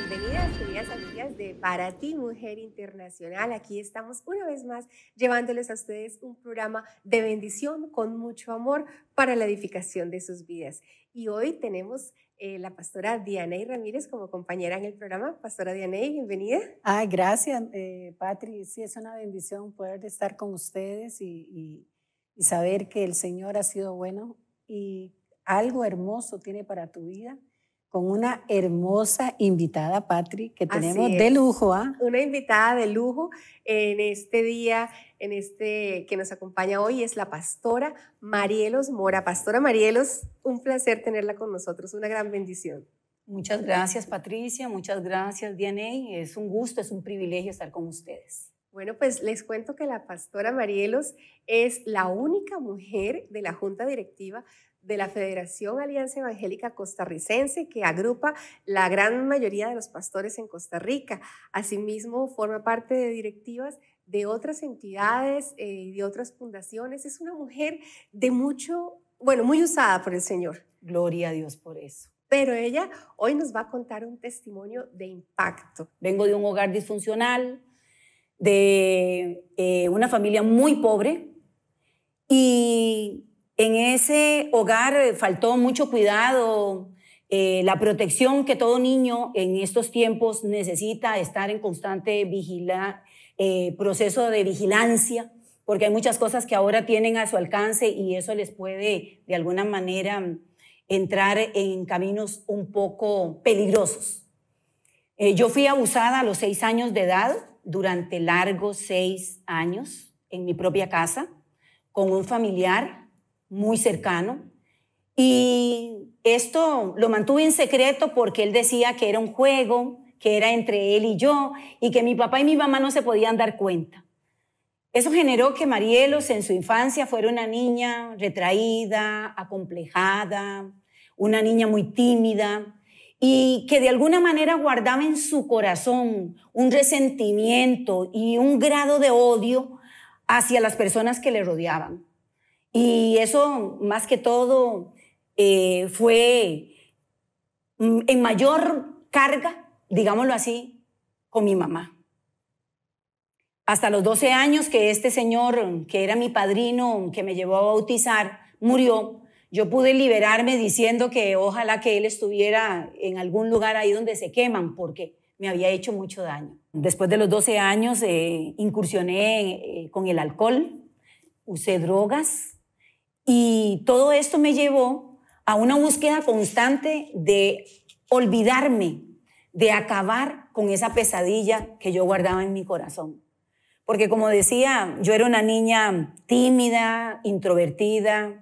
bienvenidas, queridas amigas de Para ti, Mujer Internacional. Aquí estamos una vez más llevándoles a ustedes un programa de bendición con mucho amor para la edificación de sus vidas. Y hoy tenemos eh, la pastora Dianey Ramírez como compañera en el programa. Pastora Dianey, bienvenida. Ah, gracias, eh, Patri. Sí, es una bendición poder estar con ustedes y, y saber que el Señor ha sido bueno y algo hermoso tiene para tu vida con una hermosa invitada, Patri, que tenemos de lujo. ¿ah? Una invitada de lujo en este día, en este que nos acompaña hoy, es la pastora Marielos Mora. Pastora Marielos, un placer tenerla con nosotros, una gran bendición. Muchas gracias, Patricia, muchas gracias, Dianey. Es un gusto, es un privilegio estar con ustedes. Bueno, pues les cuento que la pastora Marielos es la única mujer de la Junta Directiva de la Federación Alianza Evangélica Costarricense, que agrupa la gran mayoría de los pastores en Costa Rica. Asimismo, forma parte de directivas de otras entidades y eh, de otras fundaciones. Es una mujer de mucho, bueno, muy usada por el Señor. Gloria a Dios por eso. Pero ella hoy nos va a contar un testimonio de impacto. Vengo de un hogar disfuncional, de eh, una familia muy pobre y en ese hogar eh, faltó mucho cuidado, eh, la protección que todo niño en estos tiempos necesita, estar en constante vigila, proceso de vigilancia, porque hay muchas cosas que ahora tienen a su alcance y eso les puede de alguna manera entrar en caminos un poco peligrosos. yo fui abusada a los seis años de edad durante largos seis años en mi propia casa con un familiar muy cercano. Y esto lo mantuve en secreto porque él decía que era un juego, que era entre él y yo, y que mi papá y mi mamá no se podían dar cuenta. Eso generó que Marielos en su infancia fuera una niña retraída, acomplejada, una niña muy tímida, y que de alguna manera guardaba en su corazón un resentimiento y un grado de odio hacia las personas que le rodeaban. Y eso, más que todo, eh, fue mm, en mayor carga, digámoslo así, con mi mamá. Hasta los 12 años que este señor, que era mi padrino, que me llevó a bautizar, murió, yo pude liberarme diciendo que ojalá que él estuviera en algún lugar ahí donde se queman, porque me había hecho mucho daño. Después de los 12 años eh, incursioné eh, con el alcohol, usé drogas y todo esto me llevó a una búsqueda constante de olvidarme, de acabar con esa pesadilla que yo guardaba en mi corazón. Porque como decía, yo era una niña tímida, introvertida,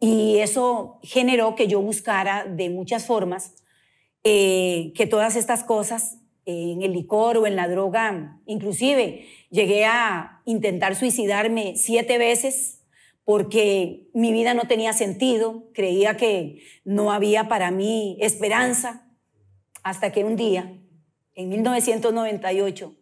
y eso generó que yo buscara de muchas formas eh, que todas estas cosas eh, en el licor o en la droga, inclusive llegué a intentar suicidarme siete veces porque mi vida no tenía sentido, creía que no había para mí esperanza, hasta que un día, en 1998,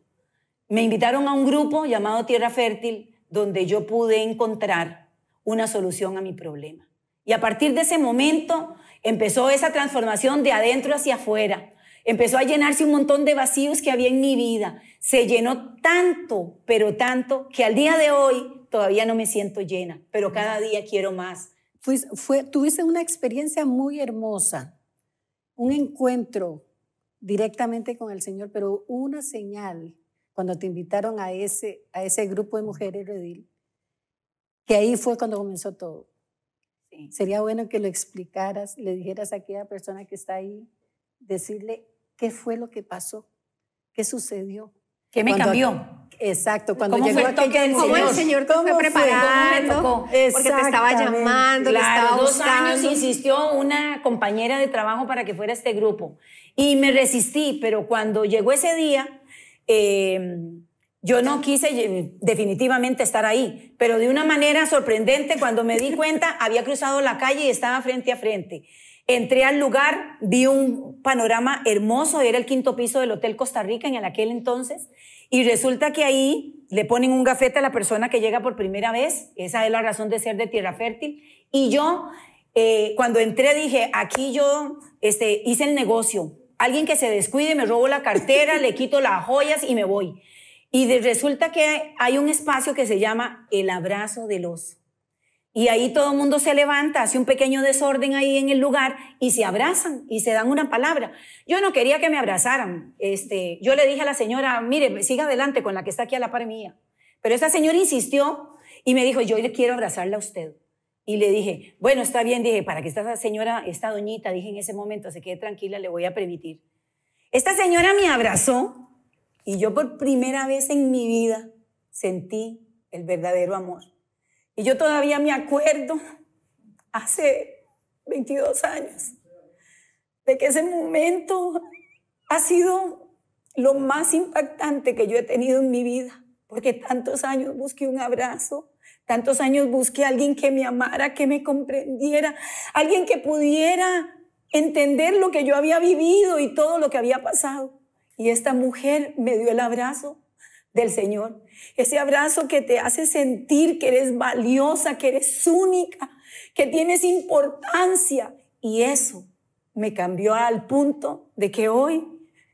me invitaron a un grupo llamado Tierra Fértil, donde yo pude encontrar una solución a mi problema. Y a partir de ese momento empezó esa transformación de adentro hacia afuera. Empezó a llenarse un montón de vacíos que había en mi vida. Se llenó tanto, pero tanto, que al día de hoy todavía no me siento llena, pero cada día quiero más. fue, tuviste una experiencia muy hermosa, un encuentro directamente con el Señor, pero una señal cuando te invitaron a ese, a ese grupo de mujeres redil que ahí fue cuando comenzó todo. Sería bueno que lo explicaras, le dijeras a aquella persona que está ahí, decirle qué fue lo que pasó, qué sucedió. ¿Qué me cambió? Exacto, cuando llegó fue el ¿Cómo el Señor ¿Cómo fue me tocó? Porque te estaba llamando, te estaba dos años insistió una compañera de trabajo para que fuera este grupo. Y me resistí, pero cuando llegó ese día, eh, yo no quise eh, definitivamente estar ahí, pero de una manera sorprendente, cuando me di cuenta, había cruzado la calle y estaba frente a frente. Entré al lugar, vi un panorama hermoso, era el quinto piso del Hotel Costa Rica en aquel entonces, y resulta que ahí le ponen un gafete a la persona que llega por primera vez, esa es la razón de ser de Tierra Fértil, y yo eh, cuando entré dije, aquí yo este, hice el negocio, alguien que se descuide, me robo la cartera, le quito las joyas y me voy. Y resulta que hay un espacio que se llama el abrazo de oso. Y ahí todo el mundo se levanta, hace un pequeño desorden ahí en el lugar y se abrazan y se dan una palabra. Yo no quería que me abrazaran. Este, yo le dije a la señora, mire, siga adelante con la que está aquí a la par mía. Pero esta señora insistió y me dijo, yo le quiero abrazarla a usted. Y le dije, bueno, está bien, dije, para que esta señora, esta doñita, dije en ese momento, se quede tranquila, le voy a permitir. Esta señora me abrazó y yo por primera vez en mi vida sentí el verdadero amor. Y yo todavía me acuerdo hace 22 años de que ese momento ha sido lo más impactante que yo he tenido en mi vida, porque tantos años busqué un abrazo, tantos años busqué a alguien que me amara, que me comprendiera, alguien que pudiera entender lo que yo había vivido y todo lo que había pasado. Y esta mujer me dio el abrazo del Señor. Ese abrazo que te hace sentir que eres valiosa, que eres única, que tienes importancia. Y eso me cambió al punto de que hoy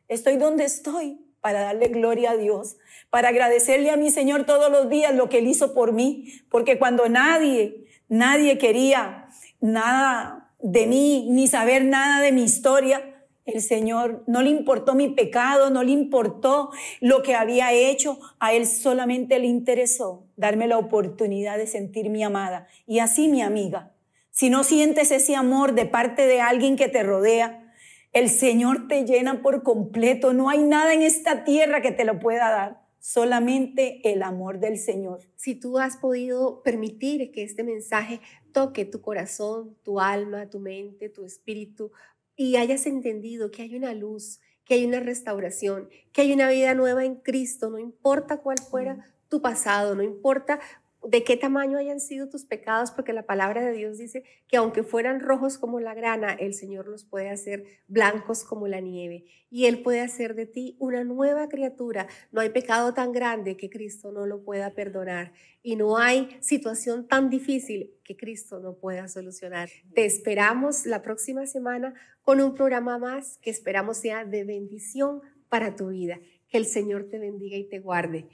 estoy donde estoy para darle gloria a Dios, para agradecerle a mi Señor todos los días lo que Él hizo por mí, porque cuando nadie, nadie quería nada de mí, ni saber nada de mi historia, el Señor no le importó mi pecado, no le importó lo que había hecho, a Él solamente le interesó darme la oportunidad de sentir mi amada y así mi amiga. Si no sientes ese amor de parte de alguien que te rodea, el Señor te llena por completo. No hay nada en esta tierra que te lo pueda dar, solamente el amor del Señor. Si tú has podido permitir que este mensaje toque tu corazón, tu alma, tu mente, tu espíritu, y hayas entendido que hay una luz, que hay una restauración, que hay una vida nueva en Cristo, no importa cuál fuera tu pasado, no importa de qué tamaño hayan sido tus pecados, porque la palabra de Dios dice que aunque fueran rojos como la grana, el Señor los puede hacer blancos como la nieve. Y Él puede hacer de ti una nueva criatura. No hay pecado tan grande que Cristo no lo pueda perdonar. Y no hay situación tan difícil que Cristo no pueda solucionar. Te esperamos la próxima semana con un programa más que esperamos sea de bendición para tu vida. Que el Señor te bendiga y te guarde.